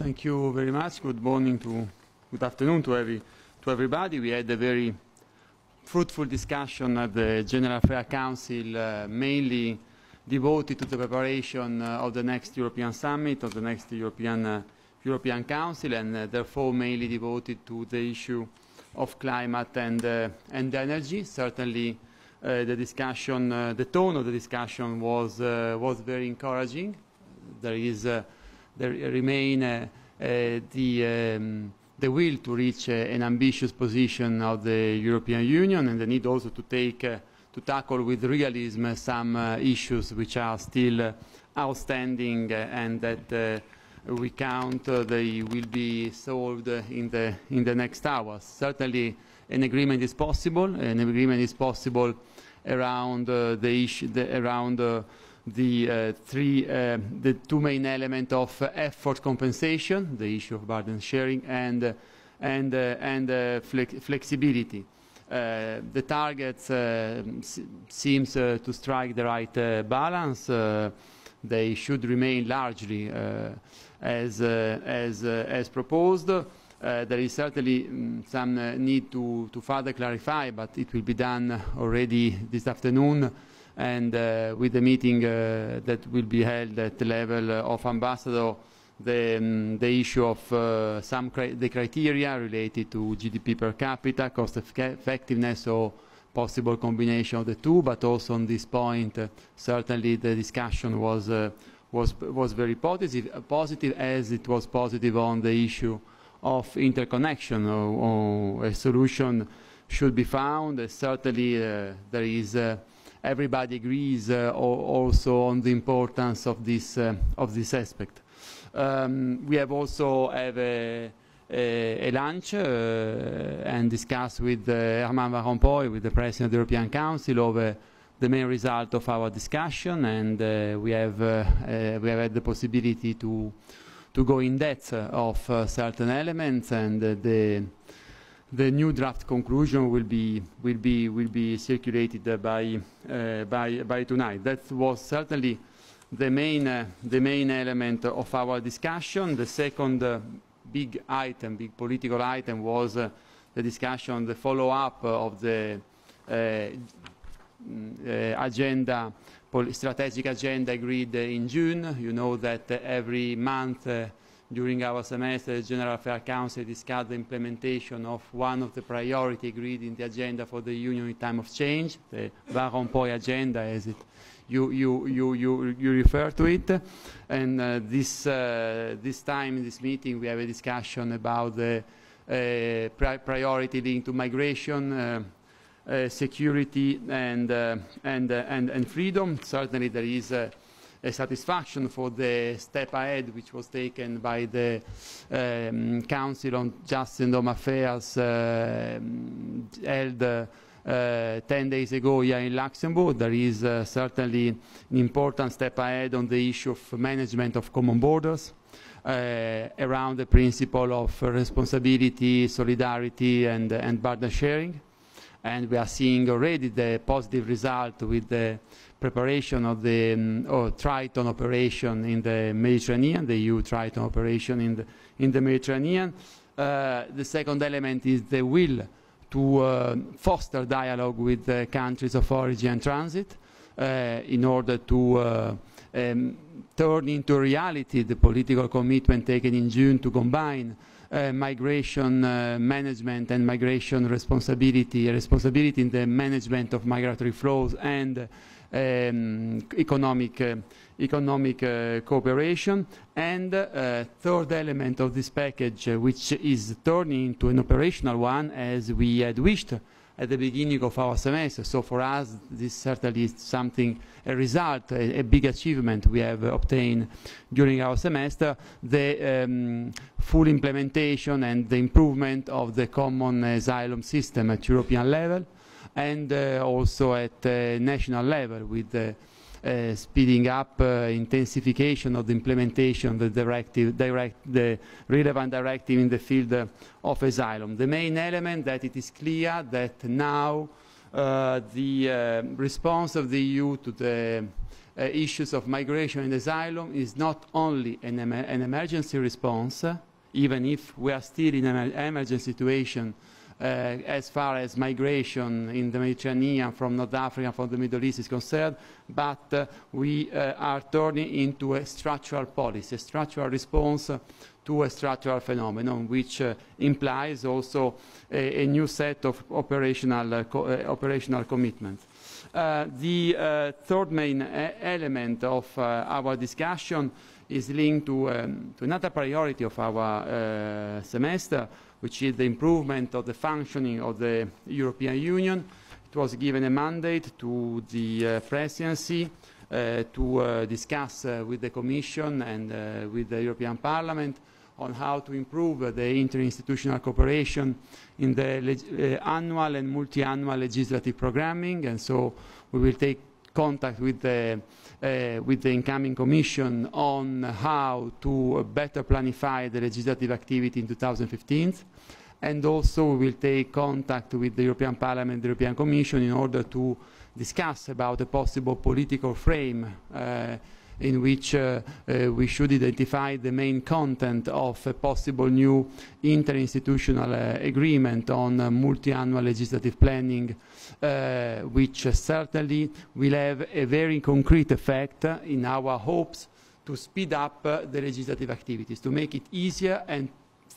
Thank you very much. Good morning to, good afternoon to, every, to everybody. We had a very fruitful discussion at the General Affairs Council, uh, mainly devoted to the preparation uh, of the next European Summit, of the next European, uh, European Council, and uh, therefore mainly devoted to the issue of climate and, uh, and energy. Certainly, uh, the discussion, the tone of the discussion was, was very encouraging. There is there remain uh, uh, the um, the will to reach uh, an ambitious position of the European Union and the need also to take to tackle with realism some issues which are still outstanding and that we count they will be solved in the in the next hours certainly an agreement is possible an agreement is possible around uh, the issue the, around uh, the uh, three uh, the two main elements of effort compensation, the issue of burden sharing, and uh, and uh, and uh, flex flexibility. Uh, the target seems to strike the right balance. they should remain largely as as as proposed. Uh, there is certainly um, some uh, need to, to, further clarify, but it will be done already this afternoon and uh, with the meeting uh, that will be held at the level of ambassador, the, um, the issue of uh, some cri the criteria related to GDP per capita, cost effectiveness, or possible combination of the two, but also on this point, uh, certainly the discussion was, uh, was, was very positive, uh, positive as it was positive on the issue of interconnection, or, or a solution should be found. certainly there is everybody agrees uh, also on the importance of this, uh, of this aspect. Um, we have also have a, a, a lunch uh, and discuss with Herman Van Rompuy, with the President of the European Council, over the main result of our discussion, and uh, we have uh, uh, we have had the possibility to to go in depth of certain elements and the the new draft conclusion will be will be will be circulated by uh, by by tonight. That was certainly the main uh, the main element of our discussion. The second uh, big item, big political item, was uh, the discussion, the follow-up of the uh, agenda, strategic agenda agreed in June. You know that every month during our semester, the General Affairs Council discussed the implementation of one of the priorities agreed in the agenda for the Union in time of change, the Baron Rompuy agenda as it, you, you, you, you, you refer to it. And uh, this, uh, this time in this meeting we have a discussion about the uh, pri priority linked to migration, uh, uh, security and, uh, and, and, and freedom. Certainly there is a satisfaction for the step ahead which was taken by the um, Council on Justice and Home Affairs uh, held. Uh, 10 days ago here in Luxembourg. There is uh, certainly an important step ahead on the issue of management of common borders. Uh, around the principle of responsibility, solidarity, and, and burden sharing and we are seeing already the positive result with the preparation of the um, Triton operation in the Mediterranean, the EU Triton operation in the, in the Mediterranean. Uh, the second element is the will to uh, foster dialogue with the countries of origin and transit uh, in order to uh, um, turn into reality the political commitment taken in June to combine uh, migration uh, management and migration responsibility, responsibility in the management of migratory flows and um, economic, uh, economic uh, cooperation. And uh, third element of this package, which is turning into an operational one as we had wished, at the beginning of our semester. So for us, this certainly is something, a result, a, a big achievement we have obtained during our semester. The um, full implementation and the improvement of the common asylum system at European level and uh, also at uh, national level with the uh, speeding up uh, intensification of the implementation of the directive, direct, the relevant directive in the field uh, of asylum. The main element that it is clear that now uh, the response of the EU to the issues of migration and asylum is not only an, an emergency response, even if we are still in an emergency situation uh, as far as migration in the Mediterranean from North Africa, from the Middle East is concerned, but uh, we uh, are turning into a structural policy, a structural response to a structural phenomenon, which uh, implies also a, a, new set of operational, uh, co uh, operational commitments. the third main element of our discussion is linked to, um, to another priority of our uh, semester, which is the improvement of the functioning of the European Union. It was given a mandate to the uh, presidency uh, to uh, discuss uh, with the Commission and uh, with the European Parliament on how to improve the interinstitutional cooperation in the annual and multi-annual legislative programming. And so we will take contact with the uh, with the incoming Commission on how to better planify the legislative activity in 2015 and also we will take contact with the European Parliament, the European Commission in order to discuss about a possible political frame uh, in which uh, uh, we should identify the main content of a possible new interinstitutional uh, agreement on uh, multi-annual legislative planning, which certainly will have a very concrete effect in our hopes to speed up the legislative activities, to make it easier and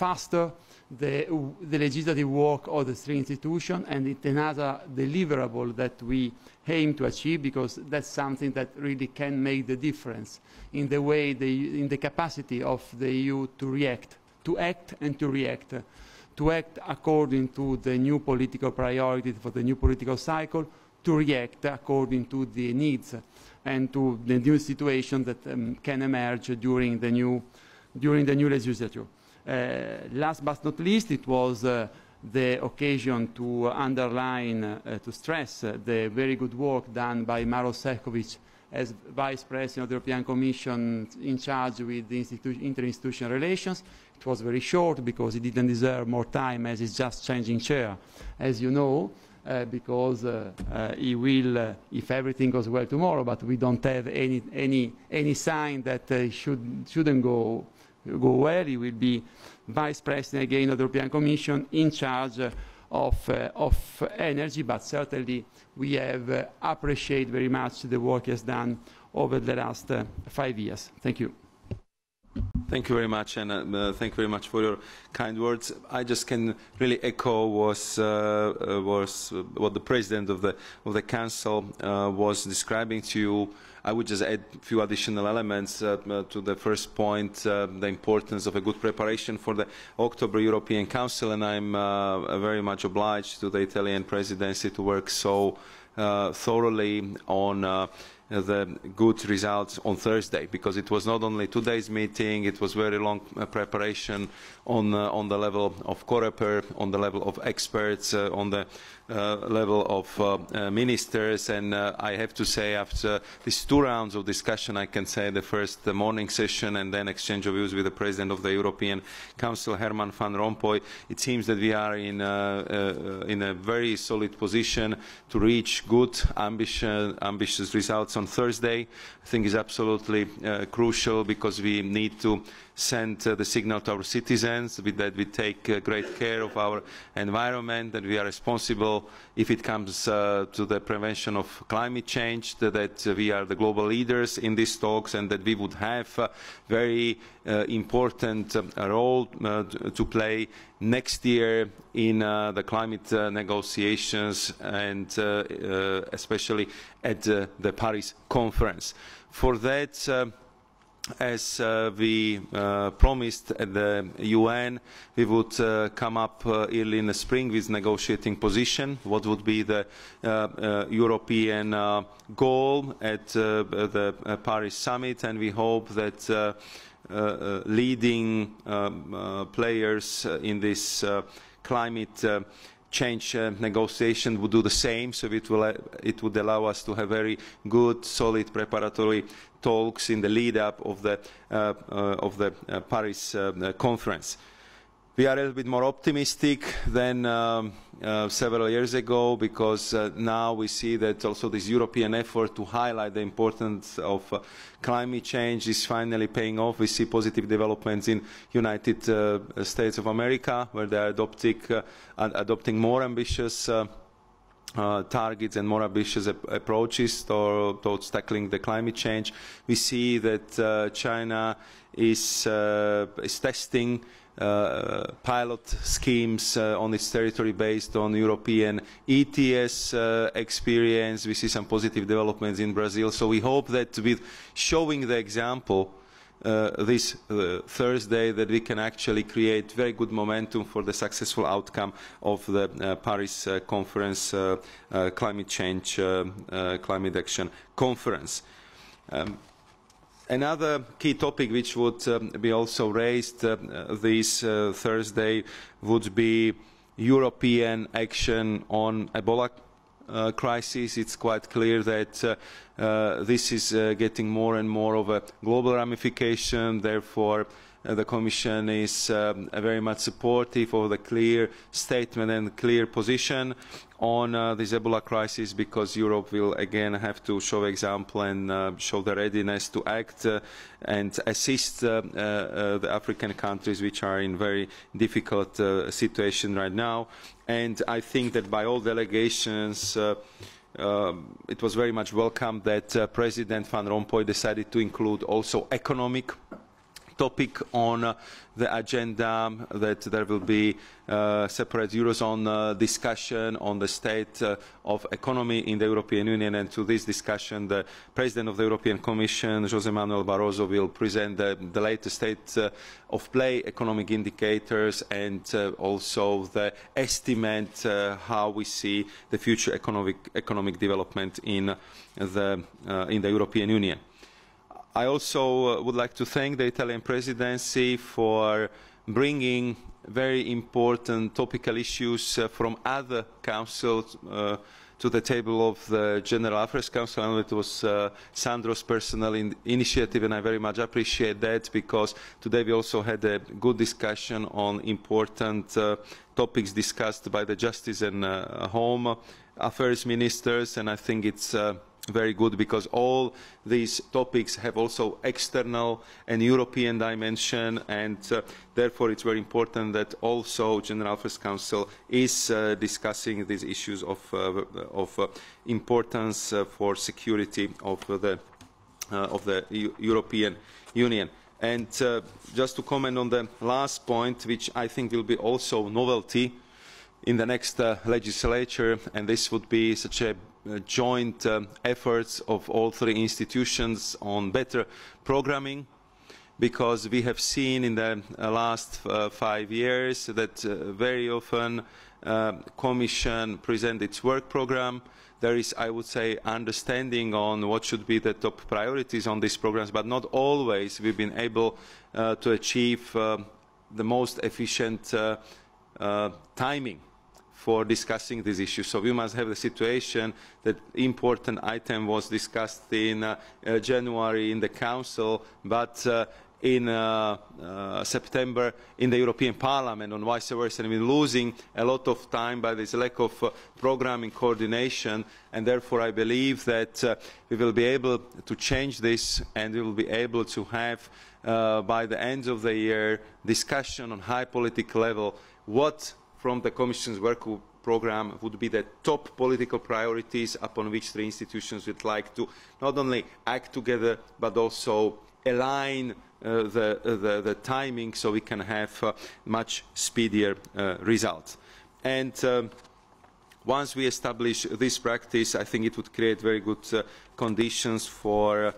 faster the, the, legislative work of the three institutions, and it's another deliverable that we aim to achieve because that's something that really can make the difference in the way, the, in the capacity of the EU to react, to act and to react, to act according to the new political priorities for the new political cycle, to react according to the needs and to the new situation that um, can emerge during the new, during the new legislature. Uh, last but not least, it was uh, the occasion to underline, uh, to stress uh, the very good work done by Maros Sefcovic as Vice President of the European Commission in charge with the interinstitutional relations. It was very short because it didn't deserve more time as it's just changing chair, as you know, uh, because uh, he will, if everything goes well tomorrow, but we don't have any, any, any sign that he should, shouldn't go go will be vice president again of the European Commission in charge of, uh, of energy, but certainly we have uh, appreciated very much the work he has done over the last uh, five years. Thank you. Thank you very much, and uh, uh, thank you very much for your kind words. I just can really echo was uh, uh was uh, what the president of the of the council uh, was describing to you. I would just add a few additional elements to the first point, the importance of a good preparation for the October European Council, and I'm very much obliged to the Italian presidency to work so thoroughly on the good results on Thursday because it was not only today's meeting, it was very long uh, preparation on, uh, on the level of COREPER, on the level of experts, uh, on the level of ministers and I have to say after these two rounds of discussion I can say the first morning session and then exchange of views with the President of the European Council, Herman van Rompuy, it seems that we are in a, in a very solid position to reach good, ambitious, ambitious results on on Thursday, I think is absolutely uh, crucial because we need to send uh, the signal to our citizens that we take uh, great care of our environment and we are responsible if it comes uh, to the prevention of climate change that, we are the global leaders in these talks and that we would have a very uh, important um, role uh, to play next year in uh, the climate negotiations and especially at the Paris conference. For that um, as uh, we uh, promised at the UN, we would uh, come up uh, early in the spring with negotiating position, what would be the uh, uh, European goal at the Paris summit, and we hope that leading um, players in this climate change uh, negotiation would do the same, so it, will, uh, it would allow us to have very good, solid preparatory talks in the lead-up of the, uh, uh of the uh, Paris uh, conference we are a little bit more optimistic than um, uh, several years ago because uh, now we see that also this European effort to highlight the importance of uh, climate change is finally paying off. We see positive developments in United uh, States of America where they are adopting, uh, adopting more ambitious uh, uh, targets and more ambitious ap approaches to towards tackling the climate change. We see that uh, China is, uh, is testing uh, pilot schemes uh, on its territory based on European ETS uh, experience. We see some positive developments in Brazil. So we hope that with showing the example uh, this uh, Thursday that we can actually create very good momentum for the successful outcome of the uh, Paris Conference Climate Change Climate Action Conference. Um, Another key topic which would um, be also raised uh, this uh, Thursday would be European action on Ebola uh, crisis, it's quite clear that uh, uh, this is uh, getting more and more of a global ramification. Therefore, uh, the Commission is um, very much supportive of the clear statement and clear position on uh, this Ebola crisis because Europe will again have to show example and uh, show the readiness to act uh, and assist uh, uh, uh, the African countries which are in very difficult situation right now. And I think that by all delegations, it was very much welcome that President Van Rompuy decided to include also economic topic on the agenda that there will be uh, separate Eurozone uh, discussion on the state uh, of economy in the European Union and to this discussion the President of the European Commission, Jose Manuel Barroso, will present the, the latest state uh, of play, economic indicators and uh, also the estimate uh, how we see the future economic, economic development in the, in the European Union. I also uh, would like to thank the Italian presidency for bringing very important topical issues uh, from other councils uh, to the table of the General Affairs Council. and it was uh, Sandro's personal in initiative, and I very much appreciate that because today we also had a good discussion on important uh, topics discussed by the Justice and uh, Home Affairs ministers, and I think it's very good because all these topics have also external and European dimension and uh, therefore it's very important that also General Affairs Council is uh, discussing these issues of, uh, uh of uh, importance uh, for security of the, of the U European Union. And just to comment on the last point, which I think will be also novelty in the next uh, legislature, and this would be such a joint um, efforts of all three institutions on better programming, because we have seen in the uh, last uh, five years that uh, very often um, Commission present its work program. There is, I would say, understanding on what should be the top priorities on these programs, but not always we've been able uh, to achieve um, the most efficient timing for discussing these issues. So we must have the situation that important item was discussed in uh, uh, January in the Council, but uh, in uh, uh, September in the European Parliament and vice versa. we're losing a lot of time by this lack of uh, programming coordination and therefore I believe that we will be able to change this and we will be able to have by the end of the year discussion on high political level what from the Commission's work programme would be the top political priorities upon which the institutions would like to not only act together but also align uh, the, uh, the, the, timing so we can have uh, much speedier uh, results. And um, once we establish this practice, I think it would create very good uh, conditions for uh,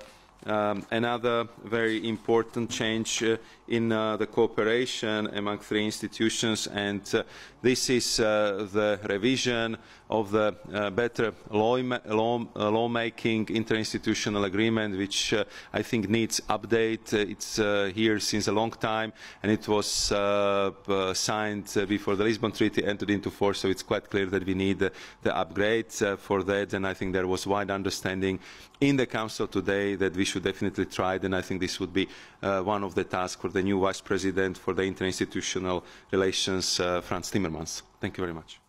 um, another very important change uh, in uh, the cooperation among three institutions and uh, this is uh, the revision of the uh, better law, law, uh, lawmaking interinstitutional agreement, which uh, I think needs update. Uh, it's uh, here since a long time, and it was uh, signed before the Lisbon Treaty entered into force, so it's quite clear that we need the upgrade for that, and I think there was wide understanding in the Council today that we should definitely try it, and I think this would be one of the tasks for the new Vice President for the interinstitutional relations, Franz Timmermans. Thank you very much.